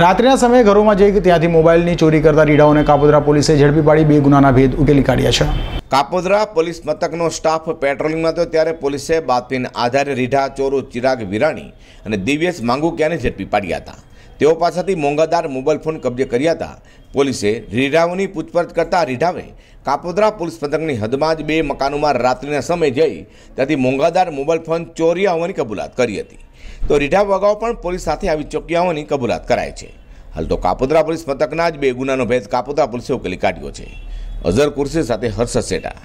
રાત્રિના સમયે ઘરોમાં જઈ ત્યાંથી મોબાઈલની ચોરી કરતા રીડાઓને કાપોદરા પોલીસે ઝડપી પાડી બે ગુનાના ભેદ ઉકેલી કાઢ્યા છે કાપોદરા પોલીસ મથકનો સ્ટાફ પેટ્રોલિંગમાં હતો ત્યારે પોલીસે બાતમીના આધારે રીઢા ચોરો ચિરાગ વિરાણી અને દિવ્યેશ માંગુકિયાને ઝડપી પાડ્યા હતા તેઓ પાસેથી મોંઘાદાર મોબાઈલ ફોન કબજે કર્યા હતા પોલીસે રીઢાઓની પૂછપરછ કરતા રીઢાવે કાપોદરા પોલીસ પંથકની હદમાં જ બે મકાનોમાં રાત્રિના સમયે જઈ ત્યાંથી મોંઘાદાર મોબાઈલ ફોન ચોરી હોવાની કબૂલાત કરી હતી તો રીઢા અગાઉ પણ પોલીસ સાથે આવી ચોકી આવવાની કબૂલાત કરાય છે હાલ તો કાપોદરા પોલીસ પંથકના જ બે ગુનાનો ભેદ કાપોદરા પોલીસે ઉકેલી કાઢ્યો છે અઝર કુર્સી સાથે હર્ષદ શેઠા